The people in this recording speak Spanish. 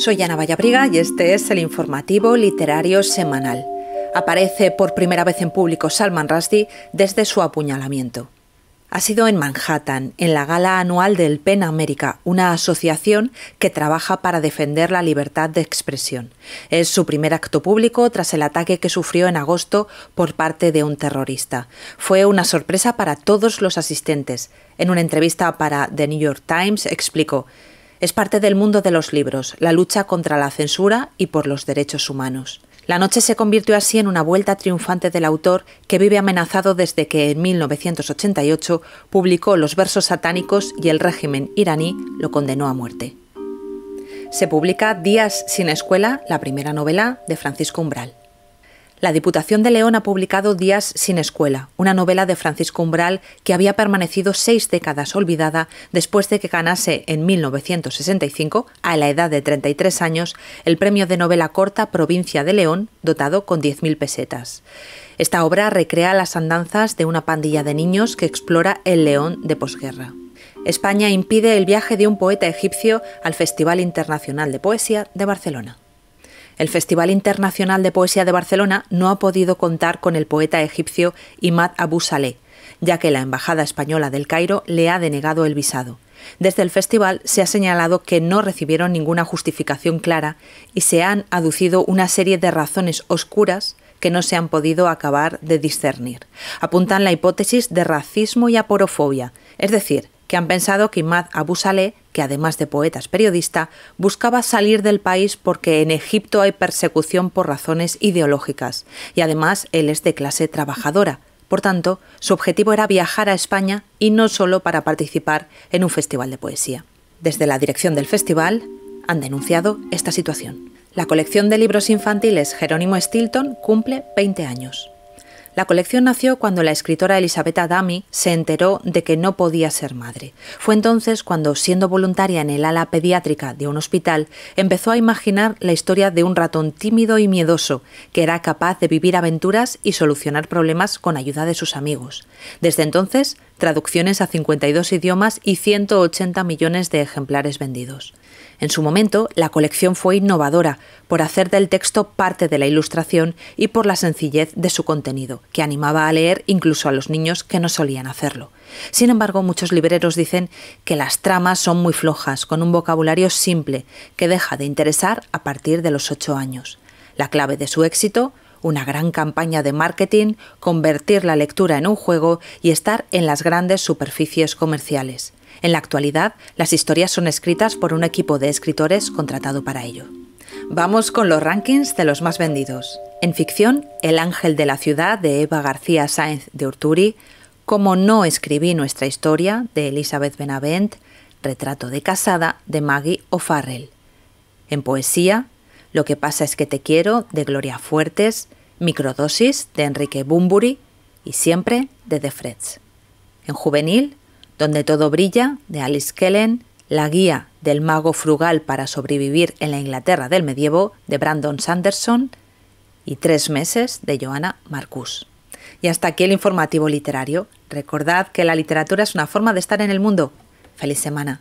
Soy Ana Vallabriga y este es el informativo literario semanal. Aparece por primera vez en público Salman Rushdie desde su apuñalamiento. Ha sido en Manhattan, en la gala anual del PEN América, una asociación que trabaja para defender la libertad de expresión. Es su primer acto público tras el ataque que sufrió en agosto por parte de un terrorista. Fue una sorpresa para todos los asistentes. En una entrevista para The New York Times explicó es parte del mundo de los libros, la lucha contra la censura y por los derechos humanos. La noche se convirtió así en una vuelta triunfante del autor que vive amenazado desde que en 1988 publicó los versos satánicos y el régimen iraní lo condenó a muerte. Se publica Días sin escuela, la primera novela de Francisco Umbral. La Diputación de León ha publicado Días sin escuela, una novela de Francisco Umbral que había permanecido seis décadas olvidada después de que ganase en 1965, a la edad de 33 años, el premio de novela corta Provincia de León, dotado con 10.000 pesetas. Esta obra recrea las andanzas de una pandilla de niños que explora el León de posguerra. España impide el viaje de un poeta egipcio al Festival Internacional de Poesía de Barcelona el Festival Internacional de Poesía de Barcelona no ha podido contar con el poeta egipcio Imad Abu Saleh, ya que la Embajada Española del Cairo le ha denegado el visado. Desde el festival se ha señalado que no recibieron ninguna justificación clara y se han aducido una serie de razones oscuras que no se han podido acabar de discernir. Apuntan la hipótesis de racismo y aporofobia, es decir, que han pensado que Imad Abu Saleh que además de poeta es periodista, buscaba salir del país porque en Egipto hay persecución por razones ideológicas y además él es de clase trabajadora. Por tanto, su objetivo era viajar a España y no solo para participar en un festival de poesía. Desde la dirección del festival han denunciado esta situación. La colección de libros infantiles Jerónimo Stilton cumple 20 años. La colección nació cuando la escritora Elisabetta Dami se enteró de que no podía ser madre. Fue entonces cuando, siendo voluntaria en el ala pediátrica de un hospital, empezó a imaginar la historia de un ratón tímido y miedoso que era capaz de vivir aventuras y solucionar problemas con ayuda de sus amigos. Desde entonces, traducciones a 52 idiomas y 180 millones de ejemplares vendidos. En su momento, la colección fue innovadora por hacer del texto parte de la ilustración y por la sencillez de su contenido, que animaba a leer incluso a los niños que no solían hacerlo. Sin embargo, muchos libreros dicen que las tramas son muy flojas, con un vocabulario simple, que deja de interesar a partir de los 8 años. La clave de su éxito una gran campaña de marketing, convertir la lectura en un juego y estar en las grandes superficies comerciales. En la actualidad, las historias son escritas por un equipo de escritores contratado para ello. Vamos con los rankings de los más vendidos. En ficción, El Ángel de la Ciudad de Eva García Sáenz de Urturi, Como no escribí nuestra historia de Elizabeth Benavent, Retrato de casada de Maggie O'Farrell. En poesía, lo que pasa es que te quiero de Gloria Fuertes, Microdosis de Enrique Bumburi y siempre de The Freds. En juvenil, Donde todo brilla de Alice Kellen, La guía del mago frugal para sobrevivir en la Inglaterra del medievo de Brandon Sanderson y Tres meses de Joana Marcus. Y hasta aquí el informativo literario. Recordad que la literatura es una forma de estar en el mundo. Feliz semana.